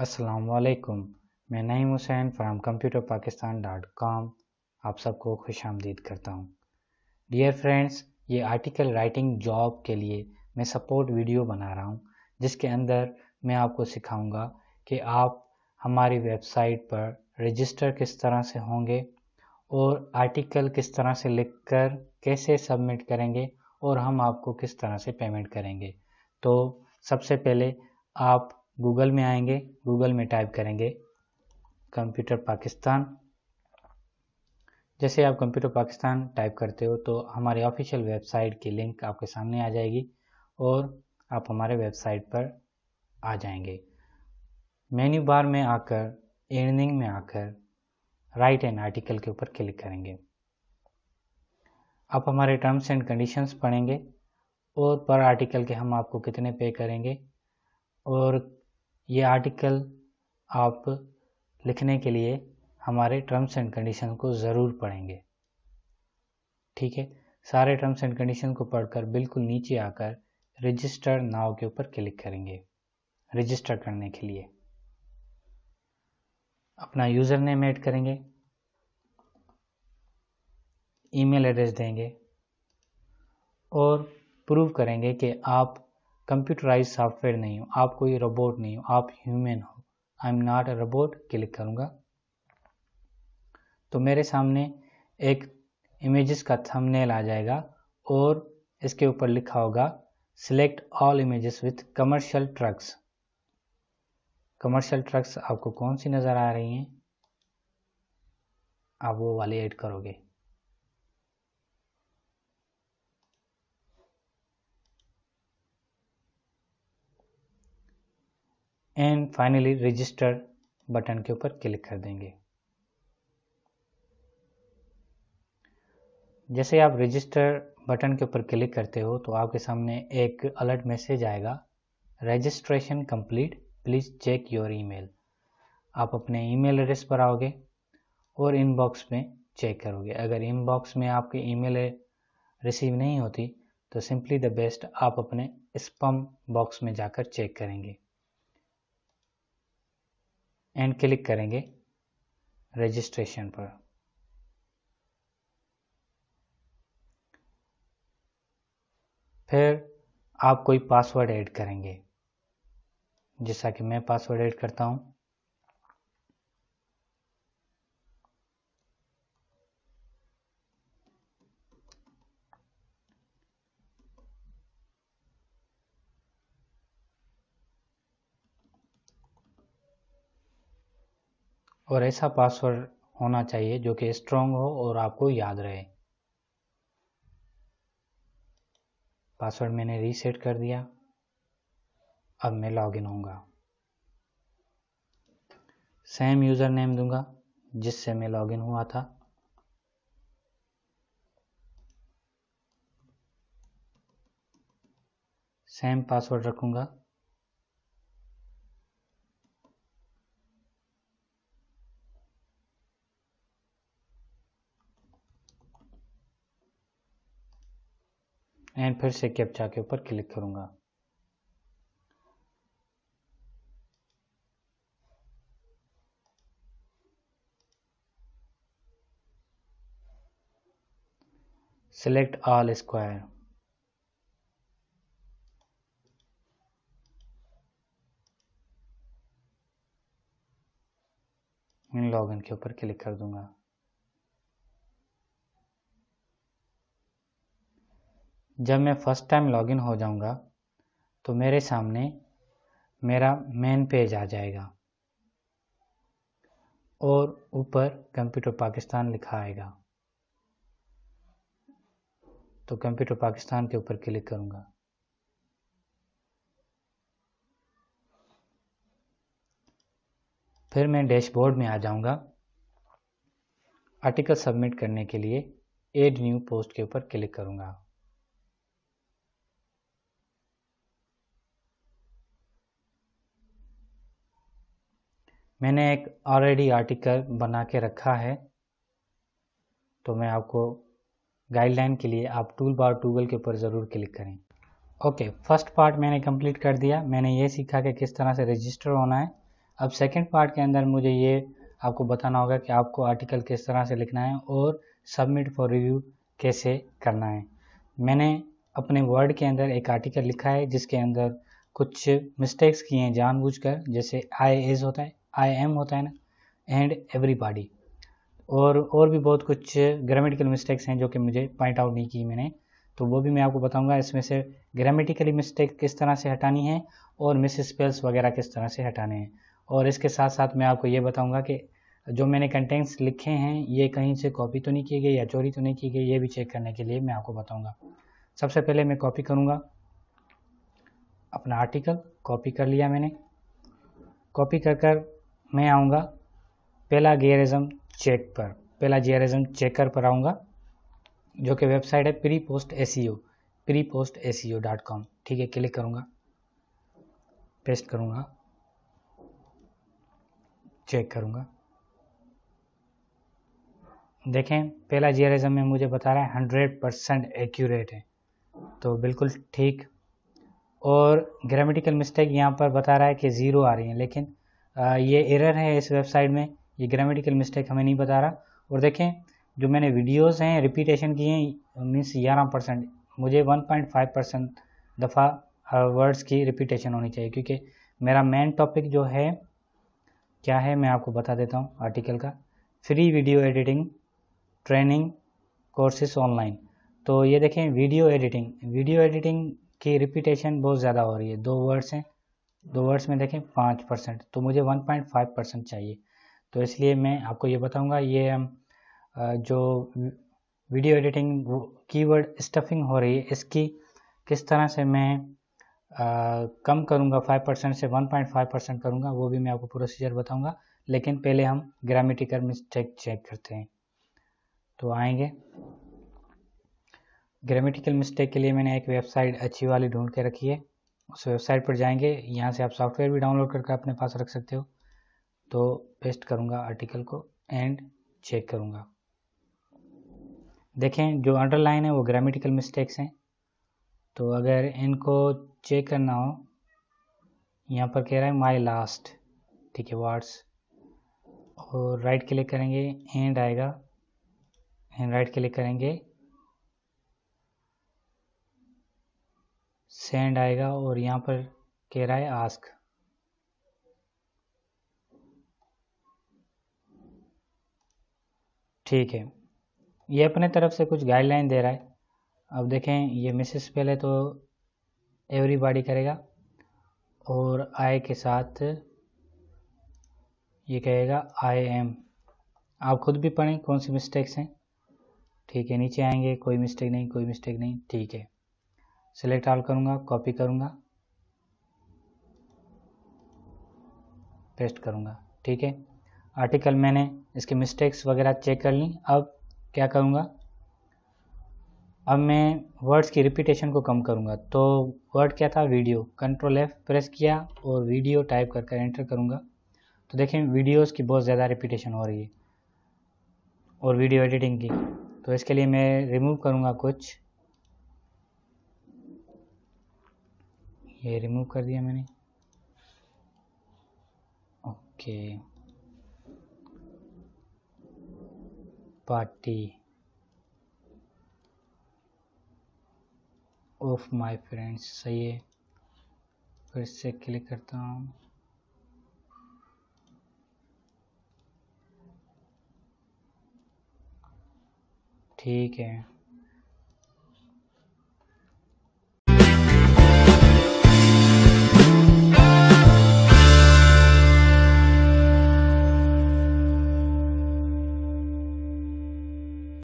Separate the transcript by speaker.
Speaker 1: असलकुम मैं Naeem Hussain from computer Pakistan dot com आप सबको खुश आमदीद करता हूँ डियर फ्रेंड्स ये आर्टिकल राइटिंग जॉब के लिए मैं सपोर्ट वीडियो बना रहा हूँ जिसके अंदर मैं आपको सिखाऊंगा कि आप हमारी वेबसाइट पर रजिस्टर किस तरह से होंगे और आर्टिकल किस तरह से लिखकर कैसे सबमिट करेंगे और हम आपको किस तरह से पेमेंट करेंगे तो सबसे पहले आप गूगल में आएंगे गूगल में टाइप करेंगे कंप्यूटर पाकिस्तान जैसे आप कंप्यूटर पाकिस्तान टाइप करते हो तो हमारे ऑफिशियल वेबसाइट की लिंक आपके सामने आ जाएगी और आप हमारे वेबसाइट पर आ जाएंगे मेन्यू बार में आकर एर्निंग में आकर राइट एंड आर्टिकल के ऊपर क्लिक करेंगे आप हमारे टर्म्स एंड कंडीशंस पढ़ेंगे और पर आर्टिकल के हम आपको कितने पे करेंगे और ये आर्टिकल आप लिखने के लिए हमारे टर्म्स एंड कंडीशन को ज़रूर पढ़ेंगे ठीक है सारे टर्म्स एंड कंडीशन को पढ़कर बिल्कुल नीचे आकर रजिस्टर नाव के ऊपर क्लिक करेंगे रजिस्टर करने के लिए अपना यूज़र नेम ऐड करेंगे ईमेल एड्रेस देंगे और प्रूव करेंगे कि आप कंप्यूटराइज सॉफ्टवेयर नहीं हो आप कोई रोबोट नहीं हो आप ह्यूमन हो I am not a robot click करूँगा तो मेरे सामने एक इमेजेस का थंबनेल आ जाएगा और इसके ऊपर लिखा होगा select all images with commercial trucks commercial trucks आपको कौन सी नज़र आ रही हैं आप वो वाले ऐड करोगे एंड फाइनली रजिस्टर बटन के ऊपर क्लिक कर देंगे जैसे आप रजिस्टर बटन के ऊपर क्लिक करते हो तो आपके सामने एक अलर्ट मैसेज आएगा registration complete please check your email आप अपने ईमेल एड्रेस पर आओगे और इनबॉक्स में चेक करोगे अगर इनबॉक्स में आपकी ईमेल रिसीव नहीं होती तो सिंपली द बेस्ट आप अपने स्पम बॉक्स में जाकर चेक करेंगे एंड क्लिक करेंगे रजिस्ट्रेशन पर फिर आप कोई पासवर्ड ऐड करेंगे जैसा कि मैं पासवर्ड ऐड करता हूं और ऐसा पासवर्ड होना चाहिए जो कि स्ट्रॉन्ग हो और आपको याद रहे पासवर्ड मैंने रीसेट कर दिया अब मैं लॉगिन होऊंगा सेम यूज़र नेम दूंगा जिससे मैं लॉगिन हुआ था सेम पासवर्ड रखूंगा फिर से कैप्चा के ऊपर क्लिक करूंगा select all square in login के ऊपर क्लिक कर दूंगा जब मैं फ़र्स्ट टाइम लॉगिन हो जाऊंगा तो मेरे सामने मेरा मेन पेज आ जाएगा और ऊपर कंप्यूटर पाकिस्तान लिखा आएगा तो कंप्यूटर पाकिस्तान के ऊपर क्लिक करूंगा फिर मैं डैशबोर्ड में आ जाऊंगा आर्टिकल सबमिट करने के लिए एड न्यू पोस्ट के ऊपर क्लिक करूंगा मैंने एक ऑलरेडी आर्टिकल बना के रखा है तो मैं आपको गाइडलाइन के लिए आप टूल बार टूगल के ऊपर ज़रूर क्लिक करें ओके फर्स्ट पार्ट मैंने कंप्लीट कर दिया मैंने ये सीखा कि किस तरह से रजिस्टर होना है अब सेकंड पार्ट के अंदर मुझे ये आपको बताना होगा कि आपको आर्टिकल किस तरह से लिखना है और सबमिट फॉर रिव्यू कैसे करना है मैंने अपने वर्ड के अंदर एक आर्टिकल लिखा है जिसके अंदर कुछ मिस्टेक्स किए हैं जानबूझकर जैसे आई एज होता है आई एम होता है ना एंड एवरीबॉडी और और भी बहुत कुछ ग्रामेटिकल मिस्टेक्स हैं जो कि मुझे पॉइंट आउट नहीं की मैंने तो वो भी मैं आपको बताऊंगा इसमें से ग्रामेटिकली मिस्टेक किस तरह से हटानी है और मिस स्पेल्स वगैरह किस तरह से हटाने हैं और इसके साथ साथ मैं आपको ये बताऊंगा कि जो मैंने कंटेंट्स लिखे हैं ये कहीं से कॉपी तो नहीं की गई या चोरी तो नहीं की गई ये भी चेक करने के लिए मैं आपको बताऊँगा सबसे पहले मैं कॉपी करूँगा अपना आर्टिकल कॉपी कर लिया मैंने कॉपी कर कर मैं आऊँगा पहला गेयरिज्म चेक पर पहला गेयरिज्म चेकर पर आऊँगा जो कि वेबसाइट है pre post A C O pre post A C O dot com ठीक है क्लिक करूँगा पेस्ट करूँगा चेक करूँगा देखें पहला जीआरएसएम में मुझे बता रहा है हंड्रेड परसेंट एक्यूरेट है तो बिल्कुल ठीक और ग्रामेटिकल मिस्टेक यहाँ पर बता रहा है कि ज़ीरो आ रही है लेकिन आ, ये एरर है इस वेबसाइट में ये ग्रामेटिकल मिस्टेक हमें नहीं बता रहा और देखें जो मैंने वीडियोस हैं रिपीटेशन किए हैं मीन्स ग्यारह परसेंट मुझे 1.5 परसेंट दफ़ा वर्ड्स की रिपीटेशन होनी चाहिए क्योंकि मेरा मेन टॉपिक जो है क्या है मैं आपको बता देता हूँ आर्टिकल का free video editing training courses online तो ये देखें वीडियो एडिटिंग वीडियो एडिटिंग की रिपीटेशन बहुत ज़्यादा हो रही है दो वर्ड्स हैं दो वर्ड्स में देखें पाँच परसेंट तो मुझे वन पॉइंट फाइव परसेंट चाहिए तो इसलिए मैं आपको ये बताऊंगा ये हम जो वीडियो एडिटिंग कीवर्ड स्टफिंग हो रही है इसकी किस तरह से मैं कम करूंगा फाइव परसेंट से वन पॉइंट फाइव परसेंट करूँगा वो भी मैं आपको प्रोसीजर बताऊंगा लेकिन पहले हम ग्रामेटिकल मिस्टेक चेक करते हैं तो आएंगे ग्रामेटिकल मिस्टेक के लिए मैंने एक वेबसाइट अच्छी वाली ढूंढ के रखी है उस वेबसाइट पर जाएंगे यहाँ से आप सॉफ्टवेयर भी डाउनलोड करके अपने पास रख सकते हो तो पेस्ट करूँगा आर्टिकल को एंड चेक करूँगा देखें जो अंडरलाइन है वो ग्रामेटिकल मिस्टेक्स हैं तो अगर इनको चेक करना हो यहाँ पर कह रहा है माई लास्ट ठीक है वर्ड्स और राइट क्लिक करेंगे एंड आएगा एंड राइट क्लिक करेंगे सेंड आएगा और यहाँ पर कह रहा है आस्क ठीक है ये अपने तरफ से कुछ गाइडलाइन दे रहा है अब देखें ये मैसेज पहले तो एवरी बॉडी करेगा और आई के साथ ये कहेगा आई एम आप खुद भी पढ़ें कौन सी मिस्टेक्स हैं ठीक है नीचे आएंगे कोई मिस्टेक नहीं कोई मिस्टेक नहीं ठीक है सिलेक्ट ऑल करूँगा कॉपी करूँगा पेस्ट करूँगा ठीक है आर्टिकल मैंने इसके मिस्टेक्स वगैरह चेक कर ली अब क्या करूँगा अब मैं वर्ड्स की रिपीटेशन को कम करूँगा तो वर्ड क्या था वीडियो कंट्रोल एफ प्रेस किया और वीडियो टाइप कर कर एंटर करूँगा तो देखें वीडियोस की बहुत ज़्यादा रिपीटेशन हो रही है और वीडियो एडिटिंग की तो इसके लिए मैं रिमूव करूँगा कुछ ये रिमूव कर दिया मैंने okay party of my friends सही है फिर से क्लिक करता हूँ ठीक है